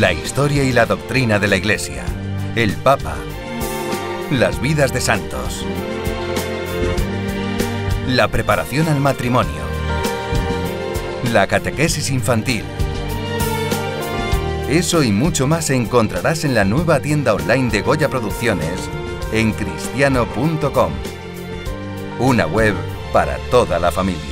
La historia y la doctrina de la Iglesia. El Papa. Las vidas de santos. La preparación al matrimonio. La catequesis infantil. Eso y mucho más encontrarás en la nueva tienda online de Goya Producciones en cristiano.com. Una web para toda la familia.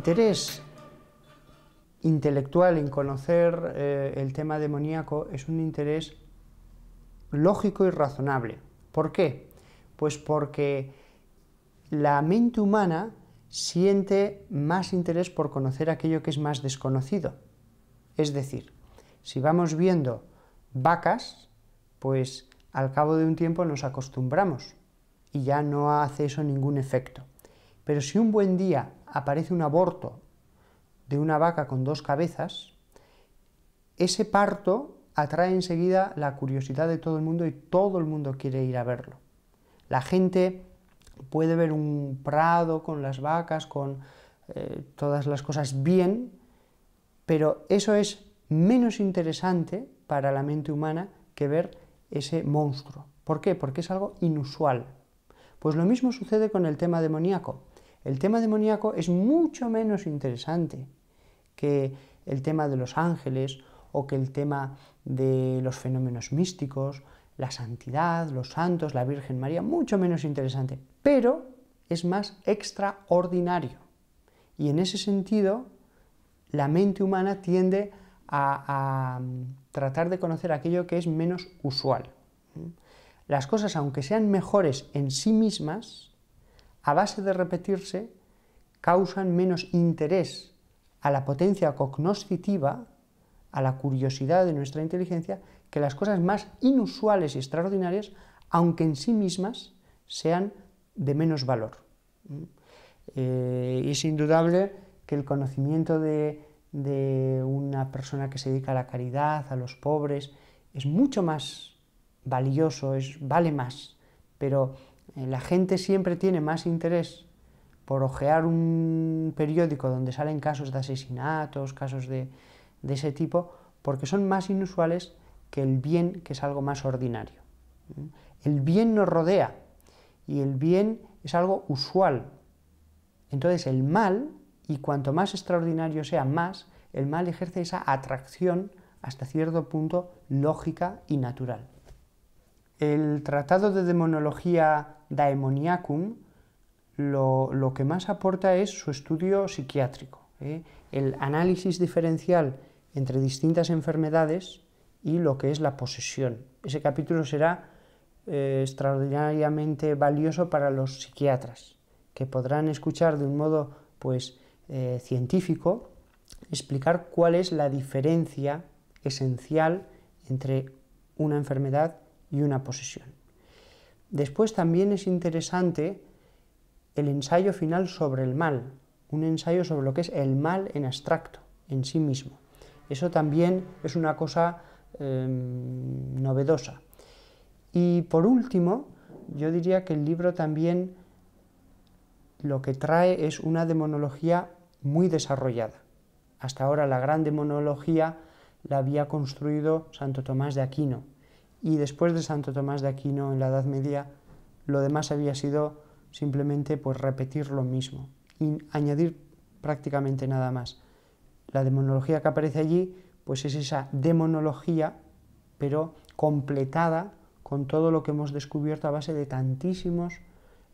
interés intelectual en conocer eh, el tema demoníaco es un interés lógico y razonable. ¿Por qué? Pues porque la mente humana siente más interés por conocer aquello que es más desconocido. Es decir, si vamos viendo vacas, pues al cabo de un tiempo nos acostumbramos y ya no hace eso ningún efecto. Pero si un buen día aparece un aborto de una vaca con dos cabezas, ese parto atrae enseguida la curiosidad de todo el mundo y todo el mundo quiere ir a verlo. La gente puede ver un prado con las vacas, con eh, todas las cosas bien, pero eso es menos interesante para la mente humana que ver ese monstruo. ¿Por qué? Porque es algo inusual. Pues lo mismo sucede con el tema demoníaco. El tema demoníaco es mucho menos interesante que el tema de los ángeles o que el tema de los fenómenos místicos, la santidad, los santos, la Virgen María, mucho menos interesante, pero es más extraordinario. Y en ese sentido, la mente humana tiende a, a mm, tratar de conocer aquello que es menos usual. ¿Mm? Las cosas, aunque sean mejores en sí mismas, a base de repetirse, causan menos interés a la potencia cognoscitiva, a la curiosidad de nuestra inteligencia, que las cosas más inusuales y extraordinarias, aunque en sí mismas sean de menos valor. Eh, es indudable que el conocimiento de, de una persona que se dedica a la caridad, a los pobres, es mucho más valioso, es, vale más, pero eh, la gente siempre tiene más interés por ojear un periódico donde salen casos de asesinatos, casos de, ese tipo, porque son más inusuales que el bien, que es algo más ordinario. ¿Mm? El bien nos rodea y el bien es algo usual. Entonces el mal, y cuanto más extraordinario sea más, el mal ejerce esa atracción hasta cierto punto lógica y natural. El Tratado de Demonología Daemoniacum, lo, que más aporta es su estudio psiquiátrico, ¿eh? el análisis diferencial entre distintas enfermedades y lo que es la posesión. Ese capítulo será eh, extraordinariamente valioso para los psiquiatras, que podrán escuchar de un modo pues, eh, científico explicar cuál es la diferencia esencial entre una enfermedad y una posesión. Después también es interesante el ensayo final sobre el mal, un ensayo sobre lo que es el mal en abstracto, en sí mismo. Eso también es una cosa em, novedosa. Y por último, yo diría que el libro también lo que trae es una demonología muy desarrollada. Hasta ahora la gran demonología la había construido Santo Tomás de Aquino, y después de Santo Tomás de Aquino en la Edad Media, lo demás había sido simplemente pues repetir lo mismo y añadir prácticamente nada más. La demonología que aparece allí pues es esa demonología pero completada con todo lo que hemos descubierto a base de tantísimos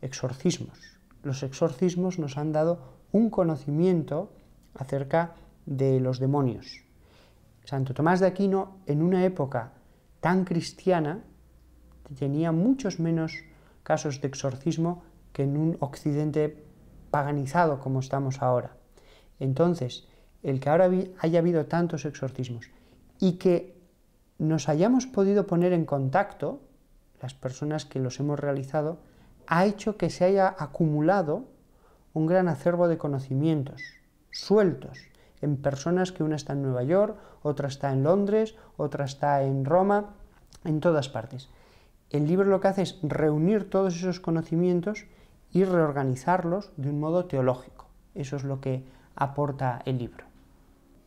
exorcismos. Los exorcismos nos han dado un conocimiento acerca de los demonios. Santo Tomás de Aquino, en una época tan cristiana tenía muchos menos casos de exorcismo que en un occidente paganizado como estamos ahora. Entonces, el que ahora haya habido tantos exorcismos y que nos hayamos podido poner en contacto, las personas que los hemos realizado, ha hecho que se haya acumulado un gran acervo de conocimientos sueltos en personas que una está en Nueva York, otra está en Londres, otra está en Roma, en todas partes. El libro lo que hace es reunir todos esos conocimientos y reorganizarlos de un modo teológico. Eso es lo que aporta el libro.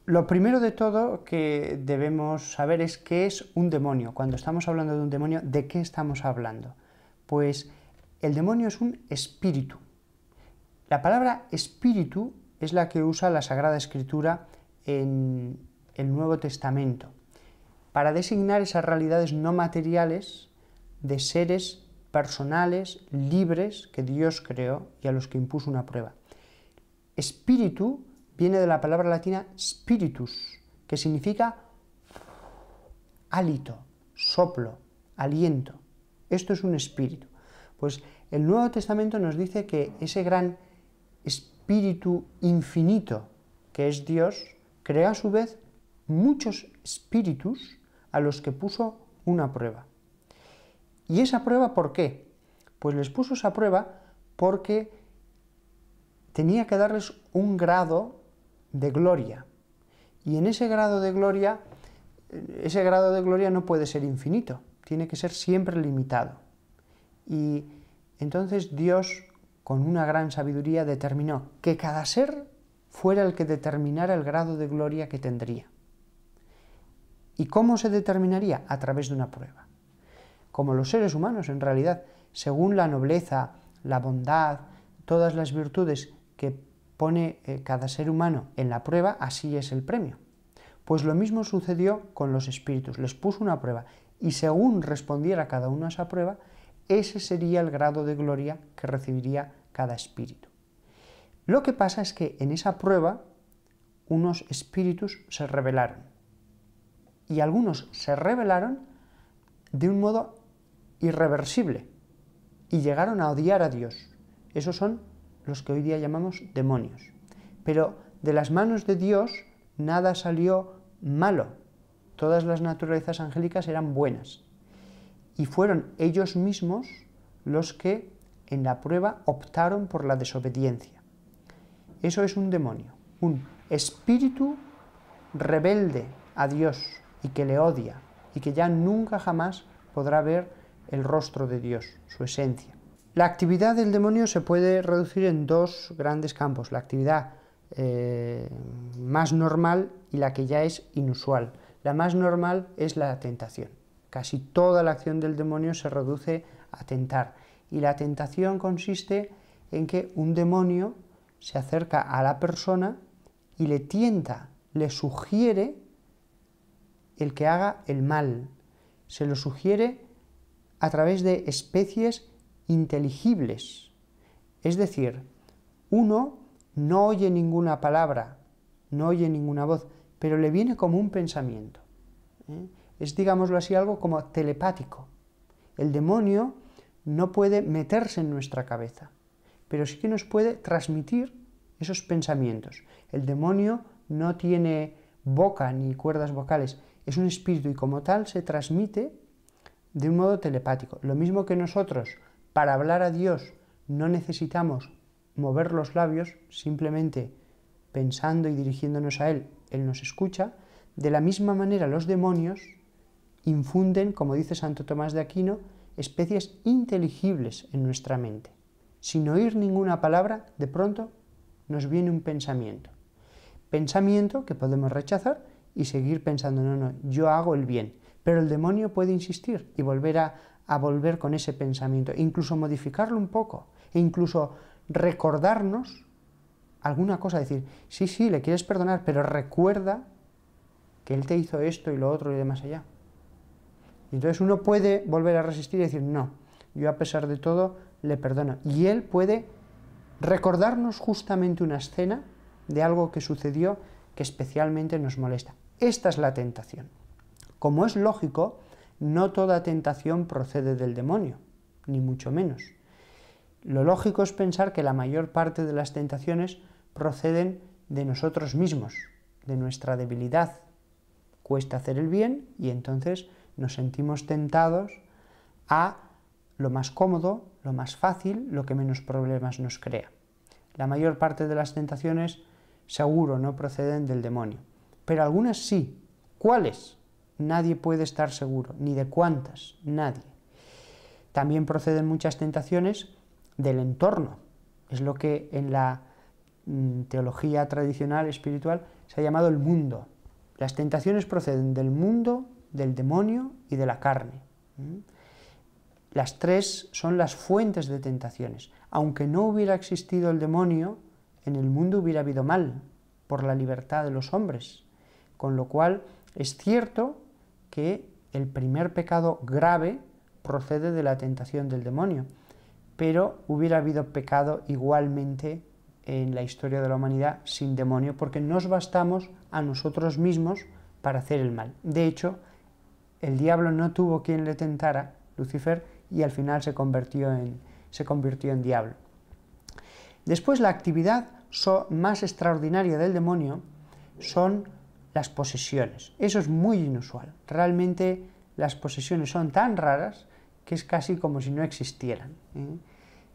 Lo primero de todo que debemos saber es qué es un demonio. Cuando estamos hablando de un demonio, ¿de qué estamos hablando? Pues el demonio es un espíritu. La palabra espíritu es la que usa la Sagrada Escritura en el Nuevo Testamento para designar esas realidades no materiales de seres personales, libres, que Dios creó y a los que impuso una prueba. Espíritu viene de la palabra latina spiritus, que significa hálito, soplo, aliento. Esto es un espíritu. Pues el Nuevo Testamento nos dice que ese gran espíritu espíritu infinito, que es Dios, crea a su vez muchos espíritus a los que puso una prueba. ¿Y esa prueba por qué? Pues les puso esa prueba porque tenía que darles un grado de gloria. Y en ese grado de gloria, ese grado de gloria no puede ser infinito, tiene que ser siempre limitado. Y entonces Dios con una gran sabiduría determinó que cada ser fuera el que determinara el grado de gloria que tendría. ¿Y cómo se determinaría? A través de una prueba. Como los seres humanos, en realidad, según la nobleza, la bondad, todas las virtudes que pone eh, cada ser humano en la prueba, así es el premio. Pues lo mismo sucedió con los espíritus, les puso una prueba y según respondiera cada uno a esa prueba, ese sería el grado de gloria que recibiría cada espíritu. Lo que pasa es que en esa prueba unos espíritus se rebelaron y algunos se rebelaron de un modo irreversible y llegaron a odiar a Dios. Esos son los que hoy día llamamos demonios. Pero de las manos de Dios nada salió malo. Todas las naturalezas angélicas eran buenas y fueron ellos mismos los que en la prueba optaron por la desobediencia. Eso es un demonio, un espíritu rebelde a Dios y que le odia y que ya nunca jamás podrá ver el rostro de Dios, su esencia. La actividad del demonio se puede reducir en dos grandes campos, la actividad eh, más normal y la que ya es inusual. La más normal es la tentación. Casi toda la acción del demonio se reduce a tentar. Y la tentación consiste en que un demonio se acerca a la persona y le tienta, le sugiere el que haga el mal. Se lo sugiere a través de especies inteligibles. Es decir, uno no oye ninguna palabra, no oye ninguna voz, pero le viene como un pensamiento. ¿eh? es, digámoslo así, algo como telepático. El demonio no puede meterse en nuestra cabeza, pero sí que nos puede transmitir esos pensamientos. El demonio no tiene boca ni cuerdas vocales, es un espíritu y como tal se transmite de un modo telepático. Lo mismo que nosotros, para hablar a Dios, no necesitamos mover los labios, simplemente pensando y dirigiéndonos a Él, Él nos escucha, de la misma manera los demonios infunden, como dice Santo Tomás de Aquino, especies inteligibles en nuestra mente. Sin oír ninguna palabra, de pronto nos viene un pensamiento. Pensamiento que podemos rechazar y seguir pensando, no, no, yo hago el bien. Pero el demonio puede insistir y volver a, volver con ese pensamiento, incluso modificarlo un poco, e incluso recordarnos alguna cosa, decir, sí, sí, le quieres perdonar, pero recuerda que él te hizo esto y lo otro y demás allá. Entonces uno puede volver a resistir y decir, no, yo a pesar de todo le perdono. Y él puede recordarnos justamente una escena de algo que sucedió que especialmente nos molesta. Esta es la tentación. Como es lógico, no toda tentación procede del demonio, ni mucho menos. Lo lógico es pensar que la mayor parte de las tentaciones proceden de nosotros mismos, de nuestra debilidad. Cuesta hacer el bien y entonces nos sentimos tentados a lo más cómodo, lo más fácil, lo que menos problemas nos crea. La mayor parte de las tentaciones seguro no proceden del demonio, pero algunas sí. ¿Cuáles? Nadie puede estar seguro, ni de cuántas, nadie. También proceden muchas tentaciones del entorno. Es lo que en la mm, teología tradicional espiritual se ha llamado el mundo. Las tentaciones proceden del mundo del demonio y de la carne. Las tres son las fuentes de tentaciones. Aunque no hubiera existido el demonio, en el mundo hubiera habido mal por la libertad de los hombres. Con lo cual, es cierto que el primer pecado grave procede de la tentación del demonio, pero hubiera habido pecado igualmente en la historia de la humanidad sin demonio, porque nos bastamos a nosotros mismos para hacer el mal. De hecho, el diablo no tuvo quien le tentara, Lucifer, y al final se convirtió en, diablo. Después la actividad más extraordinaria del demonio son las posesiones. Eso es muy inusual. Realmente las posesiones son tan raras que es casi como si no existieran. ¿eh?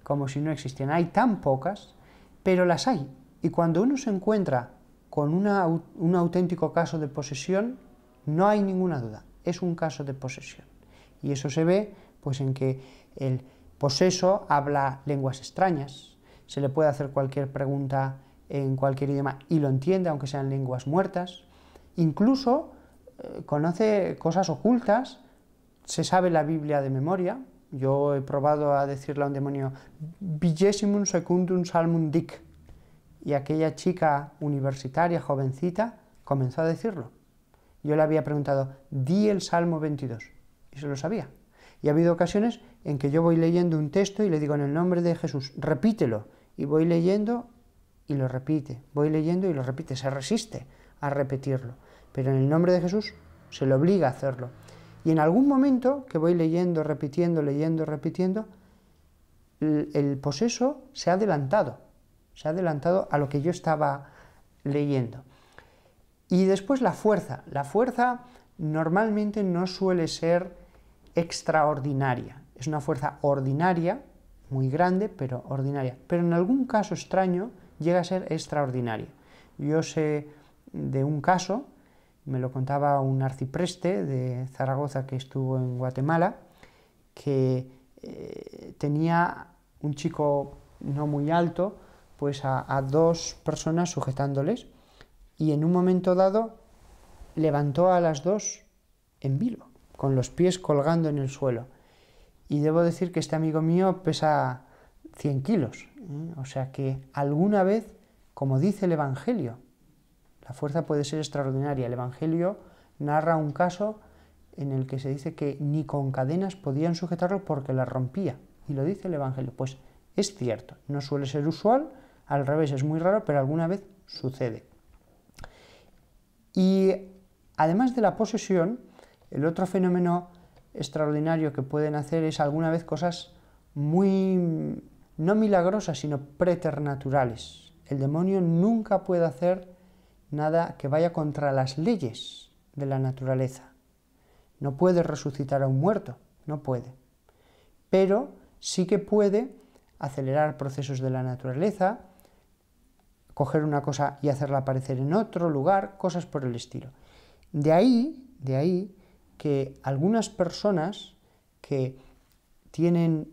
Como si no existieran. Hay tan pocas, pero las hay. Y cuando uno se encuentra con un auténtico caso de posesión, no hay ninguna duda es un caso de posesión. Y eso se ve pues en que el poseso habla lenguas extrañas, se le puede hacer cualquier pregunta en cualquier idioma y lo entiende, aunque sean lenguas muertas, incluso eh, conoce cosas ocultas, se sabe la Biblia de memoria, yo he probado a decirle a un demonio, vigesimum secundum salmum dic, y aquella chica universitaria, jovencita, comenzó a decirlo yo le había preguntado, di el Salmo 22, y se lo sabía. Y ha habido ocasiones en que yo voy leyendo un texto y le digo en el nombre de Jesús, repítelo, y voy leyendo y lo repite, voy leyendo y lo repite, se resiste a repetirlo, pero en el nombre de Jesús se le obliga a hacerlo. Y en algún momento que voy leyendo, repitiendo, leyendo, repitiendo, el, poseso se ha adelantado, se ha adelantado a lo que yo estaba leyendo. Y después la fuerza. La fuerza normalmente no suele ser extraordinaria. Es una fuerza ordinaria, muy grande, pero ordinaria. Pero en algún caso extraño llega a ser extraordinaria. Yo sé de un caso, me lo contaba un arcipreste de Zaragoza que estuvo en Guatemala, que eh, tenía un chico no muy alto, pues a dos personas sujetándoles y en un momento dado levantó a las dos en vilo, con los pies colgando en el suelo. Y debo decir que este amigo mío pesa 100 kilos, ¿eh? o sea que alguna vez, como dice el Evangelio, la fuerza puede ser extraordinaria. El Evangelio narra un caso en el que se dice que ni con cadenas podían sujetarlo porque la rompía. Y lo dice el Evangelio. Pues es cierto, no suele ser usual, al revés es muy raro, pero alguna vez sucede. Y además de la posesión, el otro fenómeno extraordinario que pueden hacer es alguna vez cosas muy, no milagrosas, sino preternaturales. El demonio nunca puede hacer nada que vaya contra las leyes de la naturaleza. No puede resucitar a un muerto, no puede. Pero sí que puede acelerar procesos de la naturaleza, coger una cosa y hacerla aparecer en otro lugar, cosas por el estilo. De ahí, de ahí que algunas personas que tienen,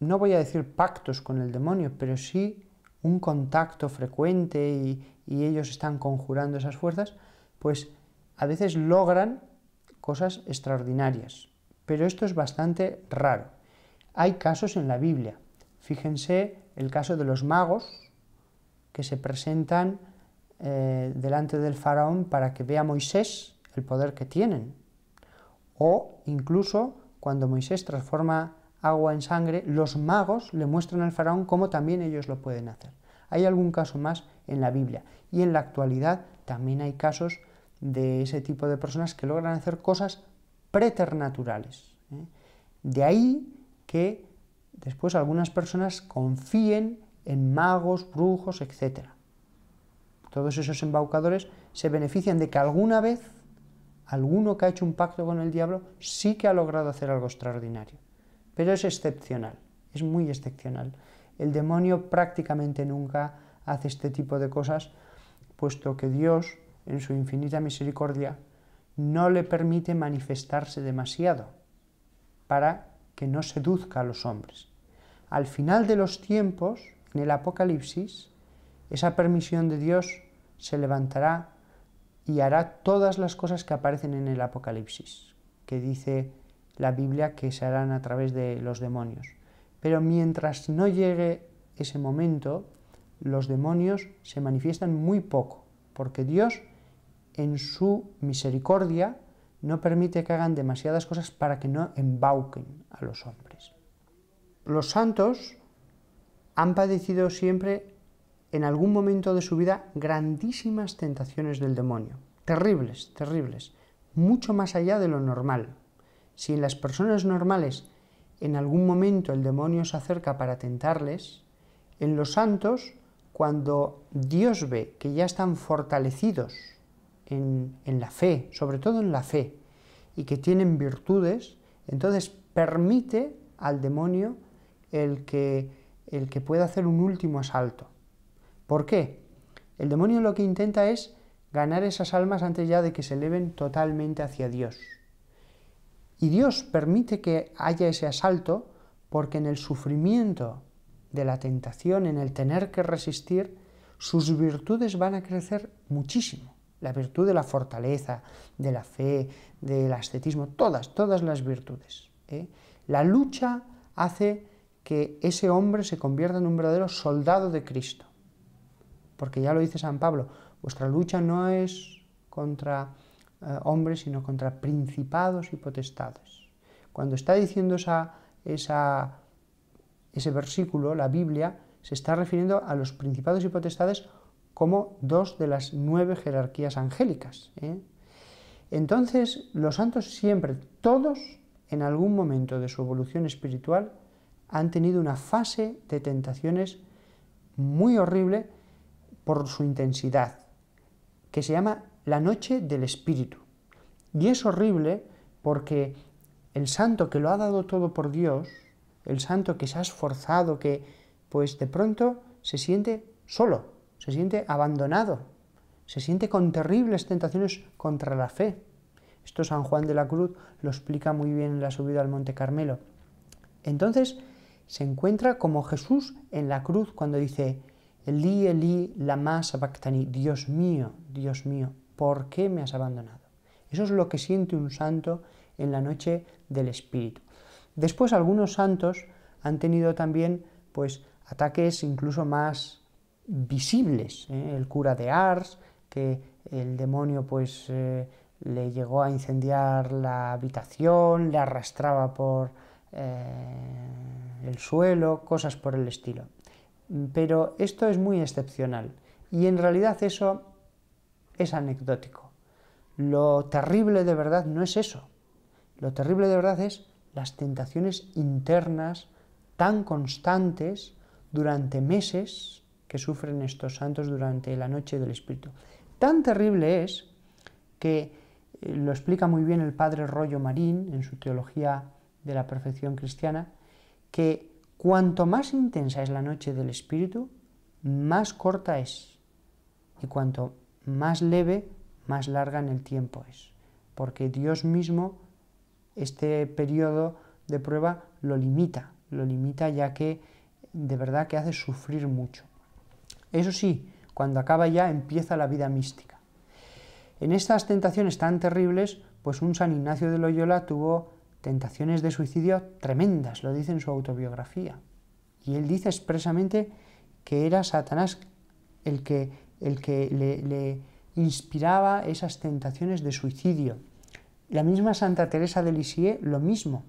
no voy a decir pactos con el demonio, pero sí un contacto frecuente y, y ellos están conjurando esas fuerzas, pues a veces logran cosas extraordinarias. Pero esto es bastante raro. Hay casos en la Biblia. Fíjense el caso de los magos, que se presentan eh, delante del faraón para que vea Moisés el poder que tienen. O incluso cuando Moisés transforma agua en sangre, los magos le muestran al faraón cómo también ellos lo pueden hacer. Hay algún caso más en la Biblia y en la actualidad también hay casos de ese tipo de personas que logran hacer cosas preternaturales. ¿eh? De ahí que después algunas personas confíen en magos, brujos, etc. Todos esos embaucadores se benefician de que alguna vez alguno que ha hecho un pacto con el diablo sí que ha logrado hacer algo extraordinario. Pero es excepcional, es muy excepcional. El demonio prácticamente nunca hace este tipo de cosas, puesto que Dios, en su infinita misericordia, no le permite manifestarse demasiado para que no seduzca a los hombres. Al final de los tiempos, en el Apocalipsis, esa permisión de Dios se levantará y hará todas las cosas que aparecen en el Apocalipsis, que dice la Biblia que se harán a través de los demonios. Pero mientras no llegue ese momento, los demonios se manifiestan muy poco, porque Dios en su misericordia no permite que hagan demasiadas cosas para que no embauquen a los hombres. Los santos han padecido siempre en algún momento de su vida grandísimas tentaciones del demonio, terribles, terribles, mucho más allá de lo normal. Si en las personas normales en algún momento el demonio se acerca para tentarles, en los santos, cuando Dios ve que ya están fortalecidos en, en la fe, sobre todo en la fe, y que tienen virtudes, entonces permite al demonio el que el que pueda hacer un último asalto. ¿Por qué? El demonio lo que intenta es ganar esas almas antes ya de que se eleven totalmente hacia Dios. Y Dios permite que haya ese asalto porque en el sufrimiento de la tentación, en el tener que resistir, sus virtudes van a crecer muchísimo. La virtud de la fortaleza, de la fe, del ascetismo, todas, todas las virtudes. ¿eh? La lucha hace que ese hombre se convierta en un verdadero soldado de Cristo. Porque ya lo dice San Pablo, vuestra lucha no es contra eh, hombres, sino contra principados y potestades. Cuando está diciendo esa, ese versículo, la Biblia, se está refiriendo a los principados y potestades como dos de las nueve jerarquías angélicas. ¿eh? Entonces, los santos siempre, todos, en algún momento de su evolución espiritual, han tenido una fase de tentaciones muy horrible por su intensidad, que se llama la noche del espíritu. Y es horrible porque el santo que lo ha dado todo por Dios, el santo que se ha esforzado, que pues de pronto se siente solo, se siente abandonado, se siente con terribles tentaciones contra la fe. Esto San Juan de la Cruz lo explica muy bien en la subida al Monte Carmelo. Entonces, se encuentra como Jesús en la cruz cuando dice, Eli, Eli, lama sabactani, Dios mío, Dios mío, ¿por qué me has abandonado? Eso es lo que siente un santo en la noche del Espíritu. Después algunos santos han tenido también pues ataques incluso más visibles. ¿eh? El cura de Ars, que el demonio pues eh, le llegó a incendiar la habitación, le arrastraba por eh, el suelo, cosas por el estilo. Mm, pero esto es muy excepcional y en realidad eso es anecdótico. Lo terrible de verdad no es eso. Lo terrible de verdad es las tentaciones internas tan constantes durante meses que sufren estos santos durante la noche del Espíritu. Tan terrible es que eh, lo explica muy bien el padre Rollo Marín en su teología de la perfección cristiana, que cuanto más intensa es la noche del espíritu, más corta es. Y cuanto más leve, más larga en el tiempo es. Porque Dios mismo este periodo de prueba lo limita, lo limita ya que de verdad que hace sufrir mucho. Eso sí, cuando acaba ya empieza la vida mística. En estas tentaciones tan terribles, pues un San Ignacio de Loyola tuvo tentaciones de suicidio tremendas, lo dice en su autobiografía. Y él dice expresamente que era Satanás el que, el que le, inspiraba esas tentaciones de suicidio. La misma Santa Teresa de Lisieux, lo mismo.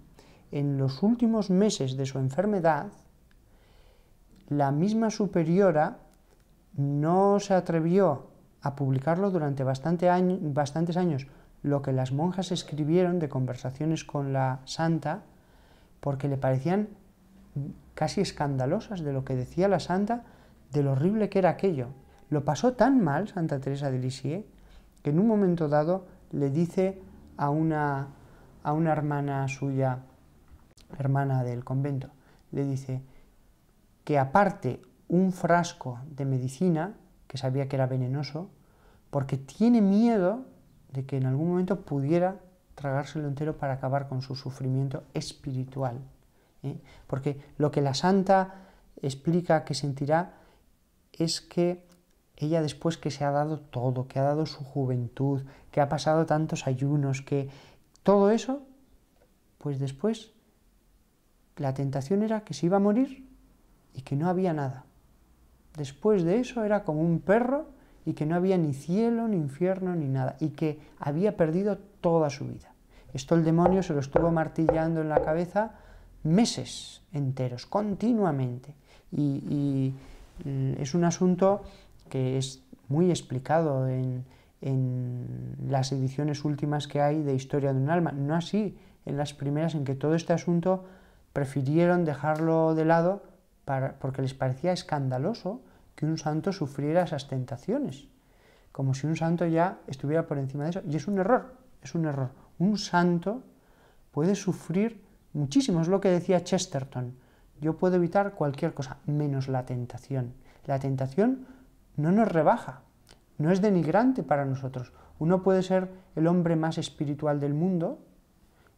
En los últimos meses de su enfermedad, la misma superiora no se atrevió a publicarlo durante bastante bastantes años lo que las monjas escribieron de conversaciones con la santa, porque le parecían casi escandalosas de lo que decía la santa, de lo horrible que era aquello. Lo pasó tan mal Santa Teresa de Lisieux que en un momento dado le dice a una, a una hermana suya, hermana del convento, le dice que aparte un frasco de medicina, que sabía que era venenoso, porque tiene miedo de que en algún momento pudiera tragárselo entero para acabar con su sufrimiento espiritual. ¿eh? Porque lo que la santa explica que sentirá es que ella después que se ha dado todo, que ha dado su juventud, que ha pasado tantos ayunos, que todo eso, pues después la tentación era que se iba a morir y que no había nada. Después de eso era como un perro y que no había ni cielo, ni infierno, ni nada, y que había perdido toda su vida. Esto el demonio se lo estuvo martillando en la cabeza meses enteros, continuamente. Y, mm, es un asunto que es muy explicado en, las ediciones últimas que hay de Historia de un alma, no así en las primeras en que todo este asunto prefirieron dejarlo de lado porque les parecía escandaloso que un santo sufriera esas tentaciones, como si un santo ya estuviera por encima de eso. Y es un error, es un error. Un santo puede sufrir muchísimo, es lo que decía Chesterton. Yo puedo evitar cualquier cosa, menos la tentación. La tentación no nos rebaja, no es denigrante para nosotros. Uno puede ser el hombre más espiritual del mundo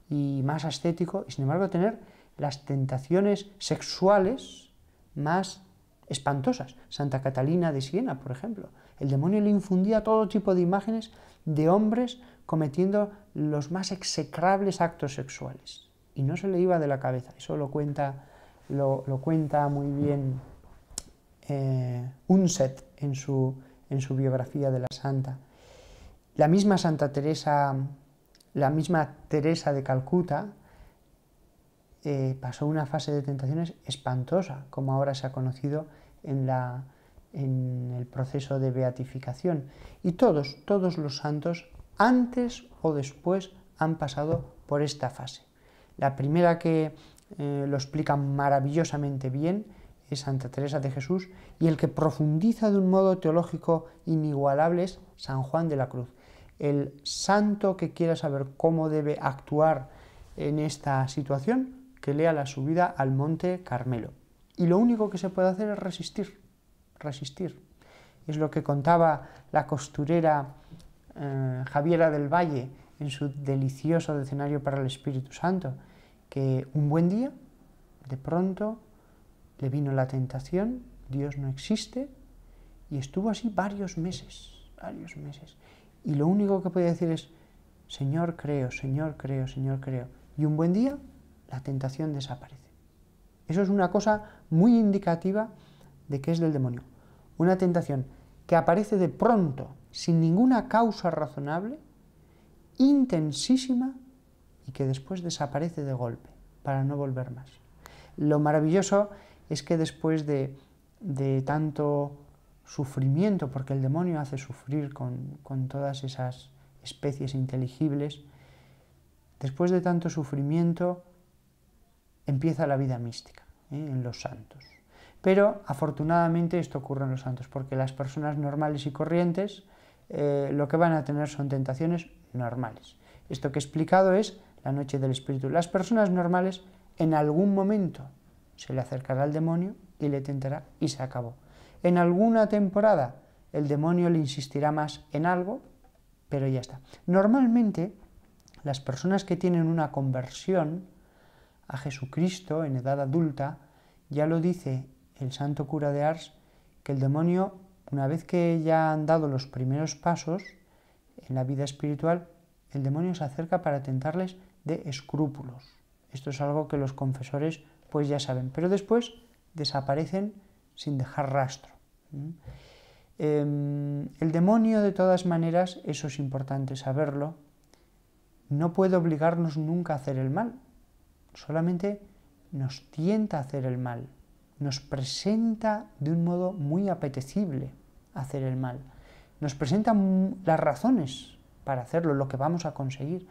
y más ascético, y sin embargo tener las tentaciones sexuales más espantosas. Santa Catalina de Siena, por ejemplo. El demonio le infundía todo tipo de imágenes de hombres cometiendo los más execrables actos sexuales. Y no se le iba de la cabeza. Eso lo cuenta, lo, cuenta muy bien eh, Unset en su, en su biografía de la santa. La misma Santa Teresa, la misma Teresa de Calcuta, eh, pasó una fase de tentaciones espantosa, como ahora se ha conocido en, el proceso de beatificación. Y todos, todos los santos, antes o después, han pasado por esta fase. La primera que eh, lo explica maravillosamente bien es Santa Teresa de Jesús y el que profundiza de un modo teológico inigualable es San Juan de la Cruz. El santo que quiera saber cómo debe actuar en esta situación, lea la subida al Monte Carmelo. Y lo único que se puede hacer es resistir, resistir. Es lo que contaba la costurera eh, Javiera del Valle en su delicioso decenario para el Espíritu Santo, que un buen día, de pronto, le vino la tentación, Dios no existe, y estuvo así varios meses, varios meses. Y lo único que podía decir es, Señor creo, Señor creo, Señor creo. Y un buen día la tentación desaparece. Eso es una cosa muy indicativa de que es del demonio. Una tentación que aparece de pronto, sin ninguna causa razonable, intensísima y que después desaparece de golpe, para no volver más. Lo maravilloso es que después de, tanto sufrimiento, porque el demonio hace sufrir con, con todas esas especies inteligibles, después de tanto sufrimiento, empieza la vida mística ¿eh? en los santos. Pero afortunadamente esto ocurre en los santos, porque las personas normales y corrientes eh, lo que van a tener son tentaciones normales. Esto que he explicado es la noche del espíritu. Las personas normales en algún momento se le acercará al demonio y le tentará y se acabó. En alguna temporada el demonio le insistirá más en algo, pero ya está. Normalmente las personas que tienen una conversión, a Jesucristo en edad adulta, ya lo dice el santo cura de Ars, que el demonio, una vez que ya han dado los primeros pasos en la vida espiritual, el demonio se acerca para tentarles de escrúpulos. Esto es algo que los confesores pues ya saben, pero después desaparecen sin dejar rastro. ¿Mm? Em, el demonio, de todas maneras, eso es importante saberlo, no puede obligarnos nunca a hacer el mal, solamente nos tienta a hacer el mal, nos presenta de un modo muy apetecible hacer el mal, nos presenta las razones para hacerlo, lo que vamos a conseguir,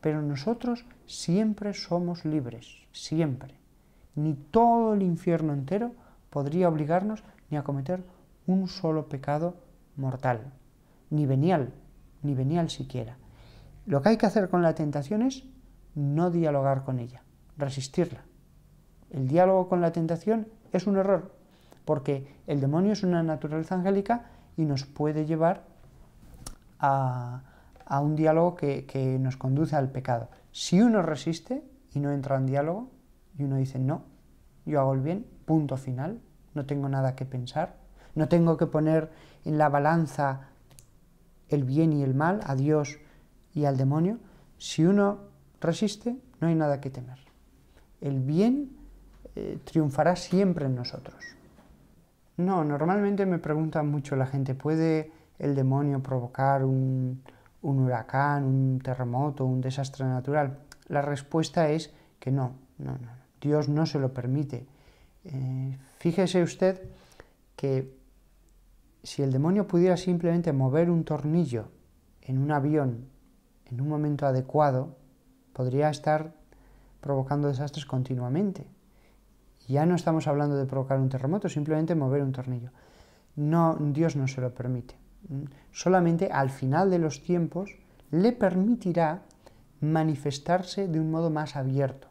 pero nosotros siempre somos libres, siempre. Ni todo el infierno entero podría obligarnos ni a cometer un solo pecado mortal, ni venial, ni venial siquiera. Lo que hay que hacer con la tentación es no dialogar con ella, resistirla. El diálogo con la tentación es un error, porque el demonio es una naturaleza angélica y nos puede llevar a, un diálogo que, que nos conduce al pecado. Si uno resiste y no entra en diálogo, y uno dice, no, yo hago el bien, punto final, no tengo nada que pensar, no tengo que poner en la balanza el bien y el mal, a Dios y al demonio, si uno resiste, no hay nada que temer el bien eh, triunfará siempre en nosotros. No, normalmente me preguntan mucho la gente, ¿puede el demonio provocar un, huracán, un terremoto, un desastre natural? La respuesta es que no, no, Dios no se lo permite. Eh, fíjese usted que si el demonio pudiera simplemente mover un tornillo en un avión en un momento adecuado, podría estar provocando desastres continuamente. Ya no estamos hablando de provocar un terremoto, simplemente mover un tornillo. No, Dios no se lo permite. Solamente al final de los tiempos le permitirá manifestarse de un modo más abierto.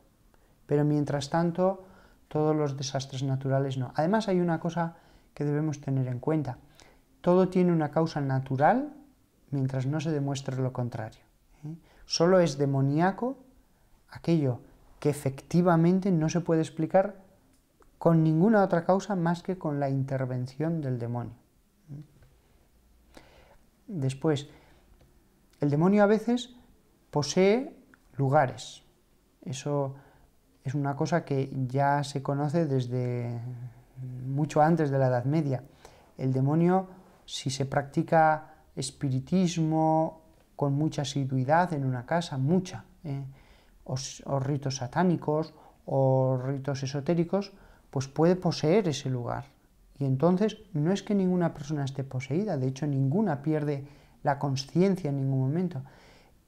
Pero mientras tanto, todos los desastres naturales no. Además hay una cosa que debemos tener en cuenta. Todo tiene una causa natural mientras no se demuestre lo contrario. ¿eh? Solo es demoníaco aquello que efectivamente no se puede explicar con ninguna otra causa más que con la intervención del demonio. Después, el demonio a veces posee lugares. Eso es una cosa que ya se conoce desde mucho antes de la Edad Media. El demonio, si se practica espiritismo con mucha asiduidad en una casa, mucha, ¿eh? o, ritos satánicos o ritos esotéricos, pues puede poseer ese lugar. Y entonces no es que ninguna persona esté poseída, de hecho ninguna pierde la conciencia en ningún momento.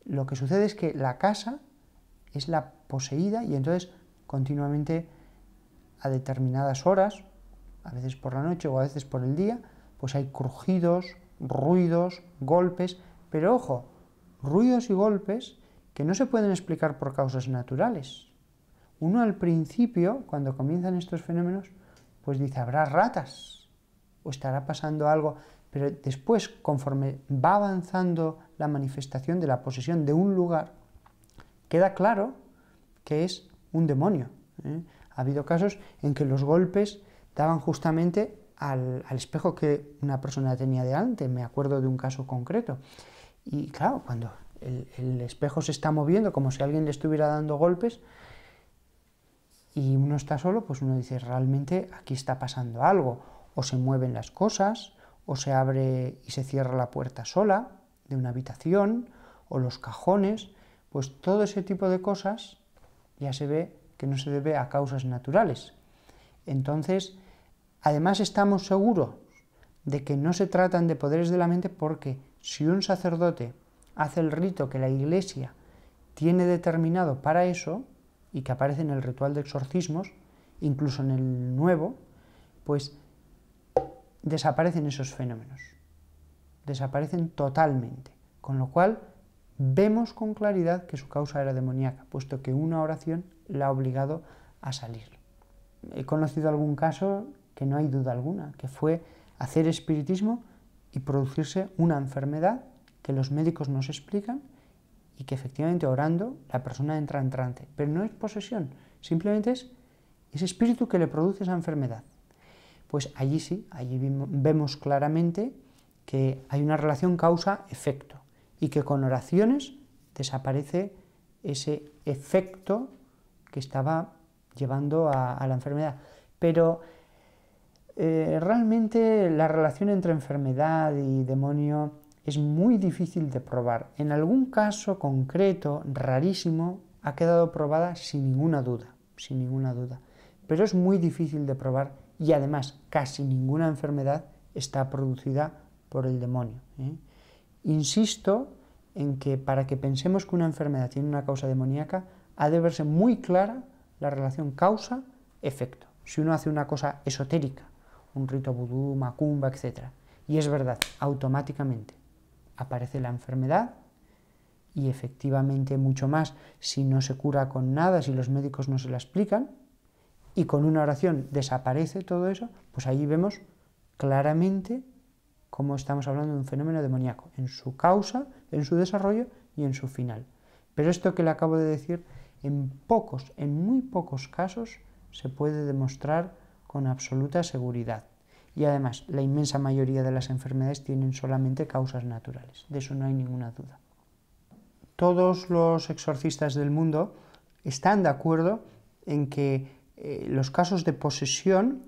Lo que sucede es que la casa es la poseída y entonces continuamente a determinadas horas, a veces por la noche o a veces por el día, pues hay crujidos, ruidos, golpes, pero ojo, ruidos y golpes no se pueden explicar por causas naturales. Uno al principio, cuando comienzan estos fenómenos, pues dice, habrá ratas o estará pasando algo, pero después, conforme va avanzando la manifestación de la posesión de un lugar, queda claro que es un demonio. ¿eh? Ha habido casos en que los golpes daban justamente al, al, espejo que una persona tenía delante. Me acuerdo de un caso concreto. Y claro, cuando el, espejo se está moviendo como si alguien le estuviera dando golpes y uno está solo, pues uno dice, realmente aquí está pasando algo, o se mueven las cosas, o se abre y se cierra la puerta sola de una habitación, o los cajones, pues todo ese tipo de cosas ya se ve que no se debe a causas naturales. Entonces, además estamos seguros de que no se tratan de poderes de la mente porque si un sacerdote hace el rito que la iglesia tiene determinado para eso y que aparece en el ritual de exorcismos, incluso en el nuevo, pues desaparecen esos fenómenos, desaparecen totalmente, con lo cual vemos con claridad que su causa era demoníaca, puesto que una oración la ha obligado a salir. He conocido algún caso que no hay duda alguna, que fue hacer espiritismo y producirse una enfermedad que los médicos nos explican y que efectivamente orando la persona entra en trance. Pero no es posesión, simplemente es ese espíritu que le produce esa enfermedad. Pues allí sí, allí vemos claramente que hay una relación causa-efecto y que con oraciones desaparece ese efecto que estaba llevando a, la enfermedad. Pero eh, realmente la relación entre enfermedad y demonio es muy difícil de probar. En algún caso concreto, rarísimo, ha quedado probada sin ninguna duda, sin ninguna duda. Pero es muy difícil de probar y además casi ninguna enfermedad está producida por el demonio. ¿eh? Insisto en que para que pensemos que una enfermedad tiene una causa demoníaca, ha de verse muy clara la relación causa-efecto. Si uno hace una cosa esotérica, un rito vudú, macumba, etc., y es verdad, automáticamente aparece la enfermedad y efectivamente mucho más si no se cura con nada, si los médicos no se la explican y con una oración desaparece todo eso, pues allí vemos claramente cómo estamos hablando de un fenómeno demoníaco, en su causa, en su desarrollo y en su final. Pero esto que le acabo de decir, en pocos, en muy pocos casos, se puede demostrar con absoluta seguridad. Y además, la inmensa mayoría de las enfermedades tienen solamente causas naturales, de eso no hay ninguna duda. Todos los exorcistas del mundo están de acuerdo en que eh, los casos de posesión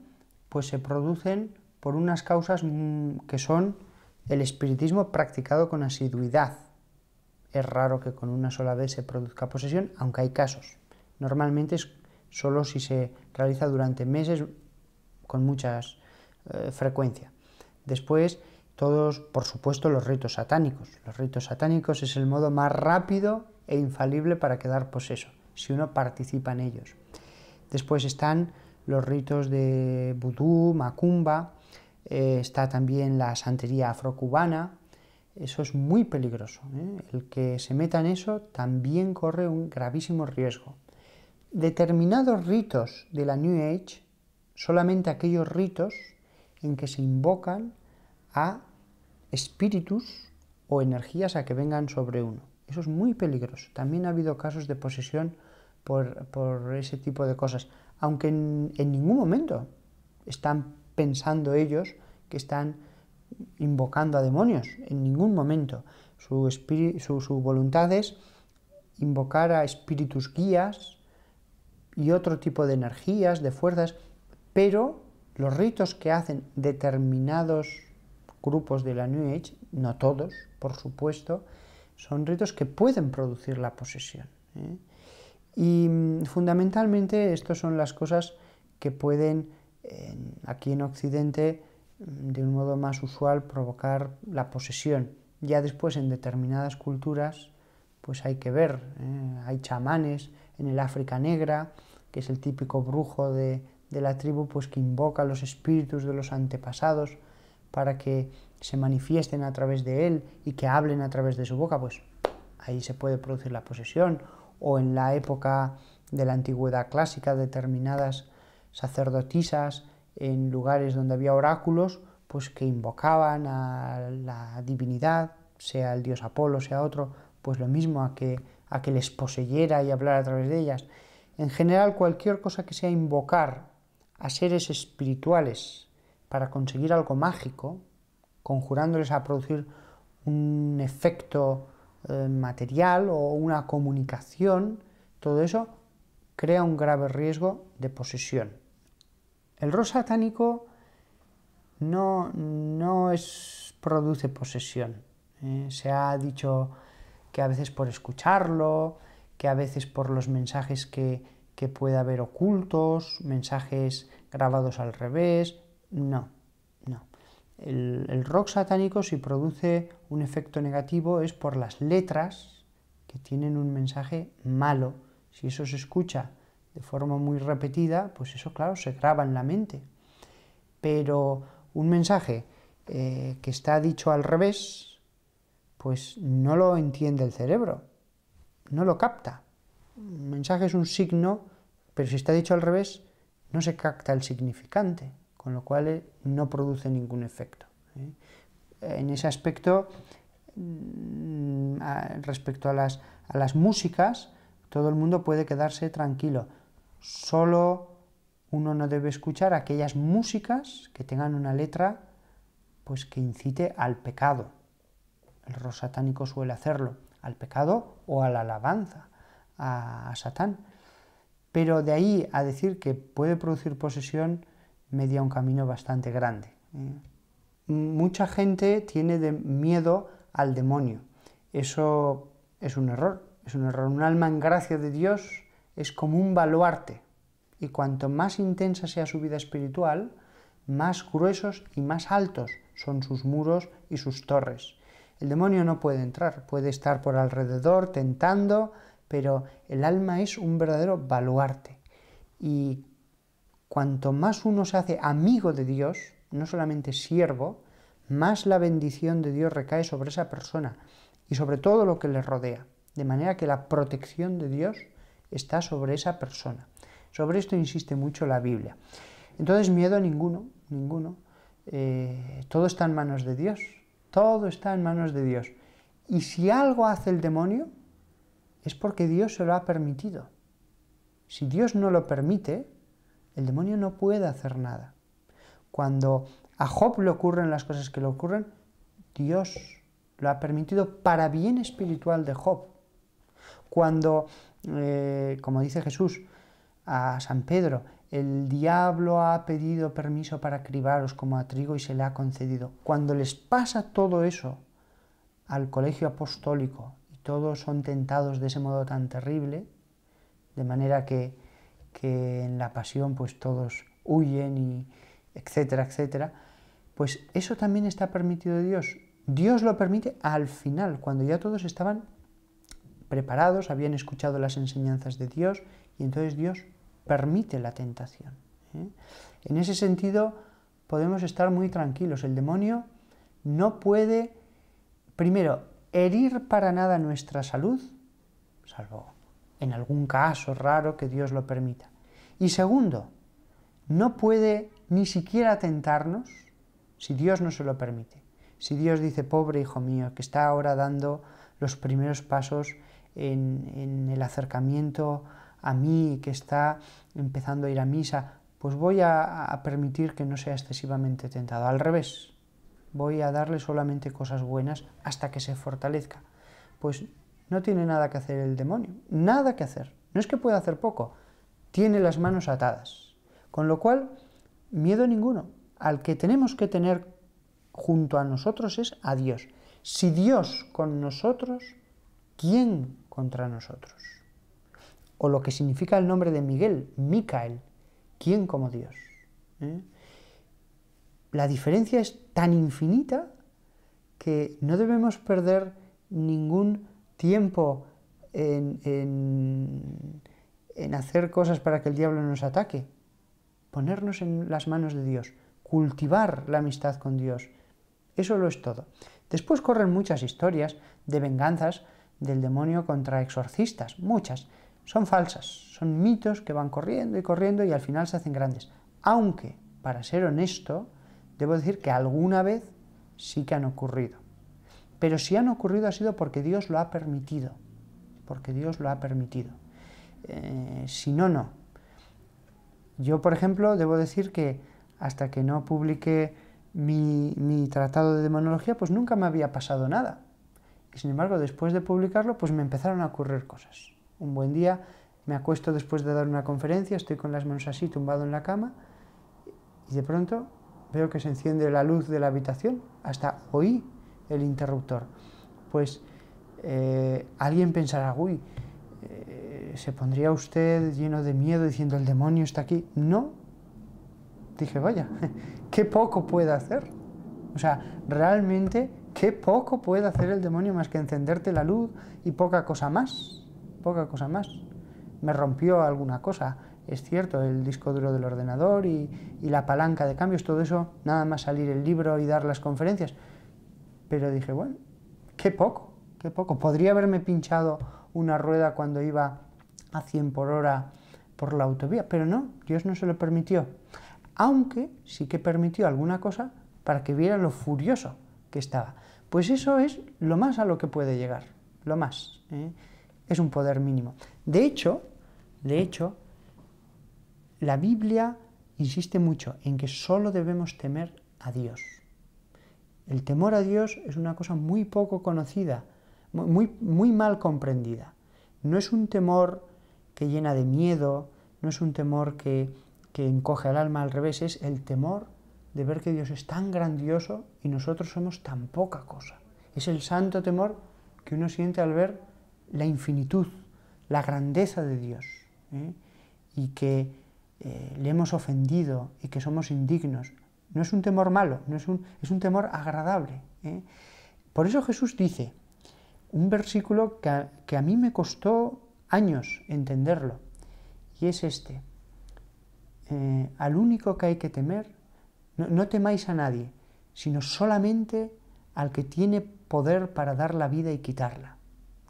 pues, se producen por unas causas mm, que son el espiritismo practicado con asiduidad. Es raro que con una sola vez se produzca posesión, aunque hay casos. Normalmente es solo si se realiza durante meses con muchas eh, frecuencia. Después, todos, por supuesto, los ritos satánicos. Los ritos satánicos es el modo más rápido e infalible para quedar poseso, si uno participa en ellos. Después están los ritos de vudú, macumba, eh, está también la santería afrocubana. Eso es muy peligroso. ¿eh? El que se meta en eso también corre un gravísimo riesgo. Determinados ritos de la New Age, solamente aquellos ritos en que se invocan a espíritus o energías a que vengan sobre uno. Eso es muy peligroso. También ha habido casos de posesión por, ese tipo de cosas, aunque en, ningún momento están pensando ellos que están invocando a demonios, en ningún momento. Su, su, su, voluntad es invocar a espíritus guías y otro tipo de energías, de fuerzas, pero los ritos que hacen determinados grupos de la New Age, no todos, por supuesto, son ritos que pueden producir la posesión. ¿eh? Y mm, fundamentalmente estas son las cosas que pueden aquí en Occidente mm, de un modo más usual provocar la posesión. Ya después en determinadas culturas pues hay que ver, ¿eh? hay chamanes en el África Negra, que es el típico brujo de, de la tribu, pues que invoca a los espíritus de los antepasados para que se manifiesten a través de él y que hablen a través de su boca, pues ahí se puede producir la posesión. O en la época de la antigüedad clásica, determinadas sacerdotisas en lugares donde había oráculos, pues que invocaban a la divinidad, sea el dios Apolo, sea otro, pues lo mismo, a que, a que les poseyera y hablar a través de ellas. En general, cualquier cosa que sea invocar a seres espirituales para conseguir algo mágico, conjurándoles a producir un efecto eh, material o una comunicación, todo eso crea un grave riesgo de posesión. El rol satánico no, no es, produce posesión. Eh, se ha dicho que a veces por escucharlo, que a veces por los mensajes que que pueda haber ocultos, mensajes grabados al revés, no, no. El, rock satánico si produce un efecto negativo es por las letras que tienen un mensaje malo. Si eso se escucha de forma muy repetida, pues eso claro, se graba en la mente. Pero un mensaje eh, que está dicho al revés, pues no lo entiende el cerebro, no lo capta. Un mensaje es un signo, pero si está dicho al revés, no se capta el significante, con lo cual eh, no produce ningún efecto. ¿eh? En ese aspecto, mm, respecto a las, músicas, todo el mundo puede quedarse tranquilo. Solo uno no debe escuchar aquellas músicas que tengan una letra pues que incite al pecado. El satánico suele hacerlo, al pecado o a la alabanza a, Satán. Pero de ahí a decir que puede producir posesión media un camino bastante grande. Eh, mucha gente tiene de miedo al demonio. Eso es un error, es un error. Un alma en gracia de Dios es como un baluarte. Y cuanto más intensa sea su vida espiritual, más gruesos y más altos son sus muros y sus torres. El demonio no puede entrar, puede estar por alrededor tentando, pero el alma es un verdadero baluarte. Y cuanto más uno se hace amigo de Dios, no solamente siervo, más la bendición de Dios recae sobre esa persona y sobre todo lo que le rodea. De manera que la protección de Dios está sobre esa persona. Sobre esto insiste mucho la Biblia. Entonces miedo a ninguno, ninguno. Eh, todo está en manos de Dios. Todo está en manos de Dios. Y si algo hace el demonio, es porque Dios se lo ha permitido. Si Dios no lo permite, el demonio no puede hacer nada. Cuando a Job le ocurren las cosas que le ocurren, Dios lo ha permitido para bien espiritual de Job. Cuando, eh, como dice Jesús a San Pedro, el diablo ha pedido permiso para cribaros como a trigo y se le ha concedido. Cuando les pasa todo eso al colegio apostólico todos son tentados de ese modo tan terrible, de manera que, que en la pasión pues todos huyen y etcétera, etcétera, pues eso también está permitido de Dios. Dios lo permite al final, cuando ya todos estaban preparados, habían escuchado las enseñanzas de Dios y entonces Dios permite la tentación. ¿eh? En ese sentido podemos estar muy tranquilos. El demonio no puede, primero, herir para nada nuestra salud, salvo en algún caso raro que Dios lo permita. Y segundo, no puede ni siquiera tentarnos si Dios no se lo permite. Si Dios dice, pobre hijo mío, que está ahora dando los primeros pasos en, el acercamiento a mí, que está empezando a ir a misa, pues voy a permitir que no sea excesivamente tentado. Al revés, voy a darle solamente cosas buenas hasta que se fortalezca. Pues no tiene nada que hacer el demonio, nada que hacer. No es que pueda hacer poco, tiene las manos atadas. Con lo cual, miedo ninguno. Al que tenemos que tener junto a nosotros es a Dios. Si Dios con nosotros, ¿quién contra nosotros? O lo que significa el nombre de Miguel, Micael, ¿quién como Dios? ¿Eh? la diferencia es tan infinita que no debemos perder ningún tiempo en, hacer cosas para que el diablo nos ataque. Ponernos en las manos de Dios, cultivar la amistad con Dios. Eso lo es todo. Después corren muchas historias de venganzas del demonio contra exorcistas, muchas. Son falsas, son mitos que van corriendo y corriendo y al final se hacen grandes. Aunque, para ser honesto, debo decir que alguna vez sí que han ocurrido. Pero si han ocurrido ha sido porque Dios lo ha permitido, porque Dios lo ha permitido. Eh, si no, no. Yo, por ejemplo, debo decir que hasta que no publiqué mi, mi tratado de demonología, pues nunca me había pasado nada. Y sin embargo, después de publicarlo, pues me empezaron a ocurrir cosas. Un buen día me acuesto después de dar una conferencia, estoy con las manos así tumbado en la cama y de pronto veo que se enciende la luz de la habitación, hasta oí el interruptor. Pues eh, alguien pensará, uy, eh, se pondría usted lleno de miedo diciendo el demonio está aquí. No, dije, vaya, qué poco puede hacer. O sea, realmente, qué poco puede hacer el demonio más que encenderte la luz y poca cosa más, poca cosa más. Me rompió alguna cosa, es cierto, el disco duro del ordenador y, la palanca de cambios, todo eso, nada más salir el libro y dar las conferencias. Pero dije, bueno, qué poco, qué poco. Podría haberme pinchado una rueda cuando iba a 100 por hora por la autovía, pero no, Dios no se lo permitió. Aunque sí que permitió alguna cosa para que viera lo furioso que estaba. Pues eso es lo más a lo que puede llegar, lo más. ¿eh? Es un poder mínimo. De hecho, de hecho, la Biblia insiste mucho en que solo debemos temer a Dios. El temor a Dios es una cosa muy poco conocida, muy, muy mal comprendida. No es un temor que llena de miedo, no es un temor que, encoge al alma al revés, es el temor de ver que Dios es tan grandioso y nosotros somos tan poca cosa. Es el santo temor que uno siente al ver la infinitud, la grandeza de Dios. ¿eh? Y que eh, le hemos ofendido y que somos indignos. No es un temor malo, no es, un, es un temor agradable. ¿eh? Por eso Jesús dice un versículo que a, mí me costó años entenderlo, y es este. Eh, al único que hay que temer, no, no, temáis a nadie, sino solamente al que tiene poder para dar la vida y quitarla.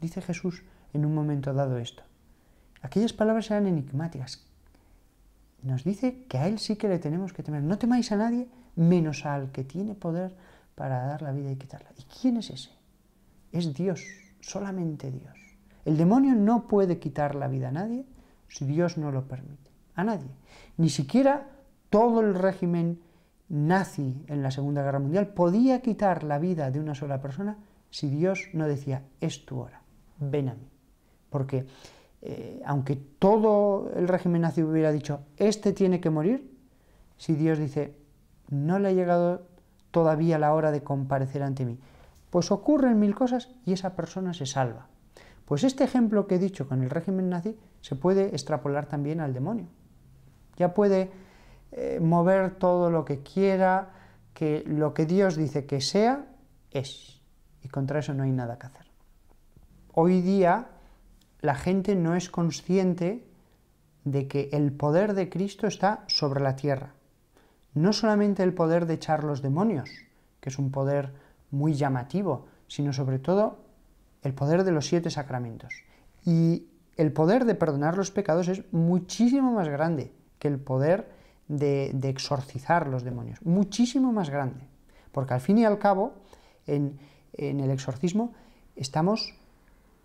Dice Jesús en un momento dado esto. Aquellas palabras eran enigmáticas nos dice que a Él sí que le tenemos que temer. No temáis a nadie menos al que tiene poder para dar la vida y quitarla. ¿Y quién es ese? Es Dios, solamente Dios. El demonio no puede quitar la vida a nadie si Dios no lo permite. A nadie. Ni siquiera todo el régimen nazi en la Segunda Guerra Mundial podía quitar la vida de una sola persona si Dios no decía, es tu hora, ven a mí. Porque eh, aunque todo el régimen nazi hubiera dicho, este tiene que morir, si Dios dice, no le ha llegado todavía la hora de comparecer ante mí, pues ocurren mil cosas y esa persona se salva. Pues este ejemplo que he dicho con el régimen nazi se puede extrapolar también al demonio. Ya puede eh, mover todo lo que quiera, que lo que Dios dice que sea, es. Y contra eso no hay nada que hacer. Hoy día la gente no es consciente de que el poder de Cristo está sobre la tierra. No solamente el poder de echar los demonios, que es un poder muy llamativo, sino sobre todo el poder de los siete sacramentos. Y el poder de perdonar los pecados es muchísimo más grande que el poder de, exorcizar los demonios, muchísimo más grande. Porque al fin y al cabo, en, en el exorcismo estamos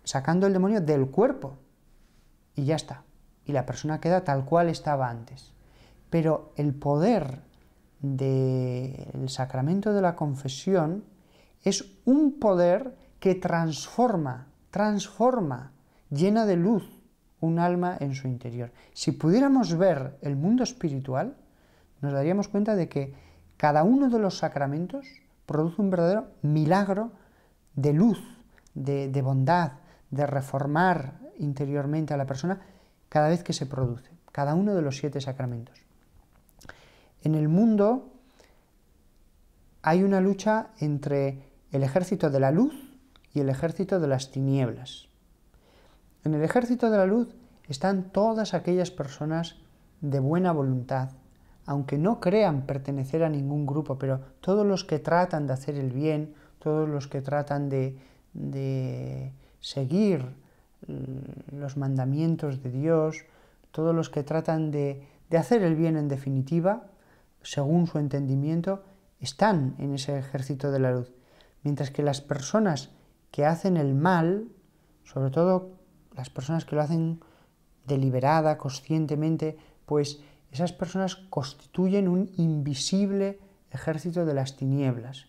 sacando el demonio del cuerpo. Y ya está. Y la persona queda tal cual estaba antes. Pero el poder del sacramento de la confesión es un poder que transforma, transforma, llena de luz un alma en su interior. Si pudiéramos ver el mundo espiritual, nos daríamos cuenta de que cada uno de los sacramentos produce un verdadero milagro de luz, de, de bondad, de reformar interiormente a la persona cada vez que se produce, cada uno de los siete sacramentos. En el mundo hay una lucha entre el ejército de la luz y el ejército de las tinieblas. En el ejército de la luz están todas aquellas personas de buena voluntad, aunque no crean pertenecer a ningún grupo, pero todos los que tratan de hacer el bien, todos los que tratan de, seguir mm, los mandamientos de Dios, todos los que tratan de, de hacer el bien en definitiva, según su entendimiento, están en ese ejército de la luz. Mientras que las personas que hacen el mal, sobre todo las personas que lo hacen deliberada, conscientemente, pues esas personas constituyen un invisible ejército de las tinieblas.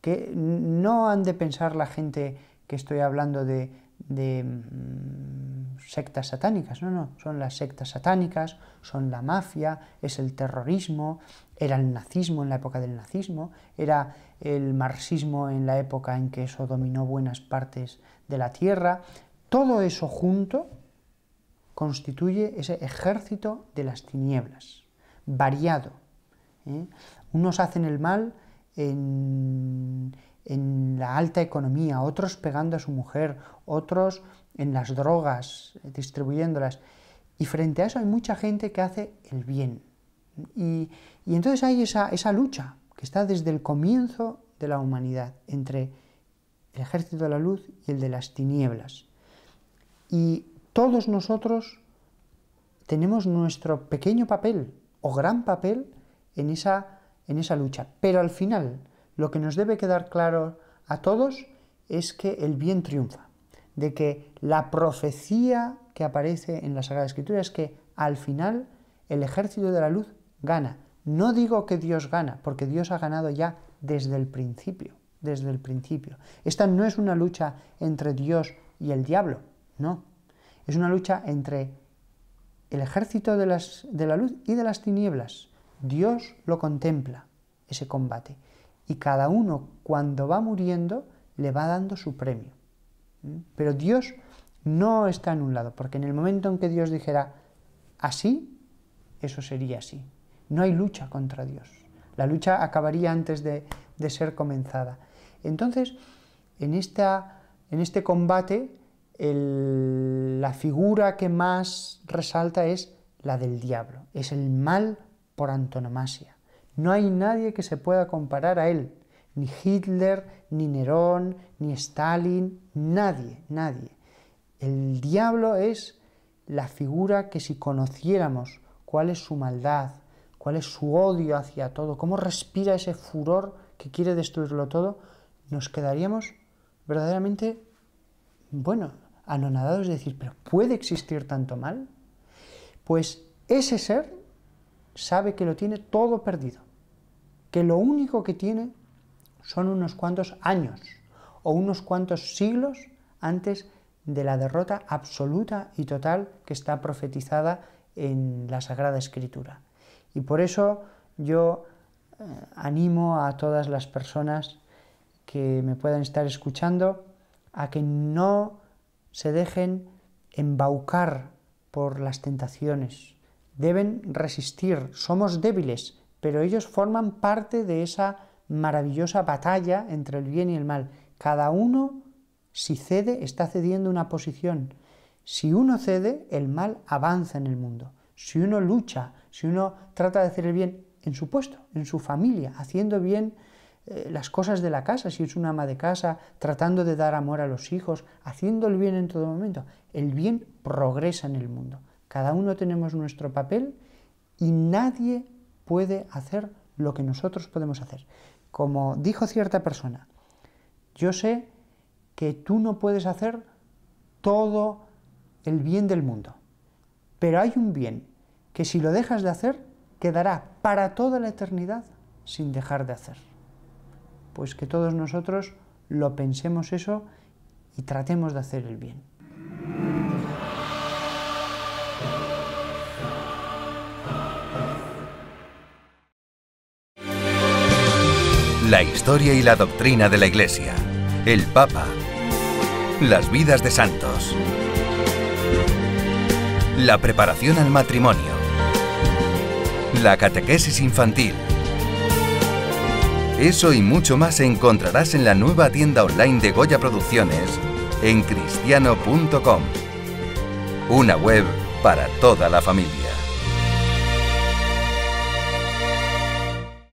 Que no han de pensar la gente que estoy hablando de, mm, sectas satánicas, no, no, son las sectas satánicas, son la mafia, es el terrorismo, era el nazismo en la época del nazismo, era el marxismo en la época en que eso dominó buenas partes de la tierra, todo eso junto constituye ese ejército de las tinieblas, variado. ¿eh? Unos hacen el mal en, en la alta economía, otros pegando a su mujer, otros en las drogas, distribuyéndolas. Y frente a eso hay mucha gente que hace el bien. Y, entonces hay esa, esa lucha que está desde el comienzo de la humanidad entre el ejército de la luz y el de las tinieblas. Y todos nosotros tenemos nuestro pequeño papel o gran papel en esa, en esa lucha. Pero al final, lo que nos debe quedar claro a todos es que el bien triunfa, de que la profecía que aparece en la Sagrada Escritura es que al final el ejército de la luz gana. No digo que Dios gana, porque Dios ha ganado ya desde el principio, desde el principio. Esta no es una lucha entre Dios y el diablo, no. Es una lucha entre el ejército de, de la luz y de las tinieblas. Dios lo contempla, ese combate y cada uno cuando va muriendo le va dando su premio. ¿Mm? Pero Dios no está en un lado, porque en el momento en que Dios dijera así, eso sería así. No hay lucha contra Dios. La lucha acabaría antes de, ser comenzada. Entonces, en, esta, en este combate, la figura que más resalta es la del diablo. Es el mal por antonomasia. No hay nadie que se pueda comparar a él, ni Hitler, ni Nerón, ni Stalin, nadie, nadie. El diablo es la figura que si conociéramos cuál es su maldad, cuál es su odio hacia todo, cómo respira ese furor que quiere destruirlo todo, nos quedaríamos verdaderamente, bueno, anonadados, es decir, pero ¿puede existir tanto mal? Pues ese ser sabe que lo tiene todo perdido que lo único que tiene son unos cuantos años o unos cuantos siglos antes de la derrota absoluta y total que está profetizada en la Sagrada Escritura. Y por eso yo eh, animo a todas las personas que me puedan estar escuchando a que no se dejen embaucar por las tentaciones. Deben resistir. Somos débiles, pero ellos forman parte de esa maravillosa batalla entre el bien y el mal. Cada uno, si cede, está cediendo una posición. Si uno cede, el mal avanza en el mundo. Si uno lucha, si uno trata de hacer el bien en su puesto, en su familia, haciendo bien eh, las cosas de la casa, si es una ama de casa, tratando de dar amor a los hijos, haciendo el bien en todo momento, el bien progresa en el mundo. Cada uno tenemos nuestro papel y nadie puede hacer lo que nosotros podemos hacer. Como dijo cierta persona, yo sé que tú no puedes hacer todo el bien del mundo, pero hay un bien que si lo dejas de hacer, quedará para toda la eternidad sin dejar de hacer. Pues que todos nosotros lo pensemos eso y tratemos de hacer el bien. La historia y la doctrina de la Iglesia. El Papa. Las vidas de santos. La preparación al matrimonio. La catequesis infantil. Eso y mucho más encontrarás en la nueva tienda online de Goya Producciones en cristiano.com. Una web para toda la familia.